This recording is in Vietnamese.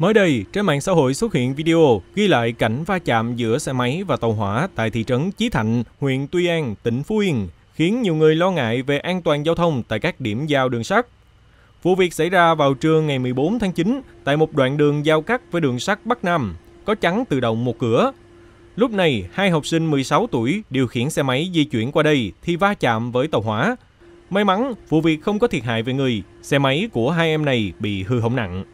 Mới đây, trên mạng xã hội xuất hiện video ghi lại cảnh va chạm giữa xe máy và tàu hỏa tại thị trấn Chí Thạnh, huyện Tuy An, tỉnh Phú Yên, khiến nhiều người lo ngại về an toàn giao thông tại các điểm giao đường sắt. Vụ việc xảy ra vào trưa ngày 14 tháng 9 tại một đoạn đường giao cắt với đường sắt Bắc Nam, có chắn tự động một cửa. Lúc này, hai học sinh 16 tuổi điều khiển xe máy di chuyển qua đây thì va chạm với tàu hỏa. May mắn, vụ việc không có thiệt hại về người, xe máy của hai em này bị hư hỏng nặng.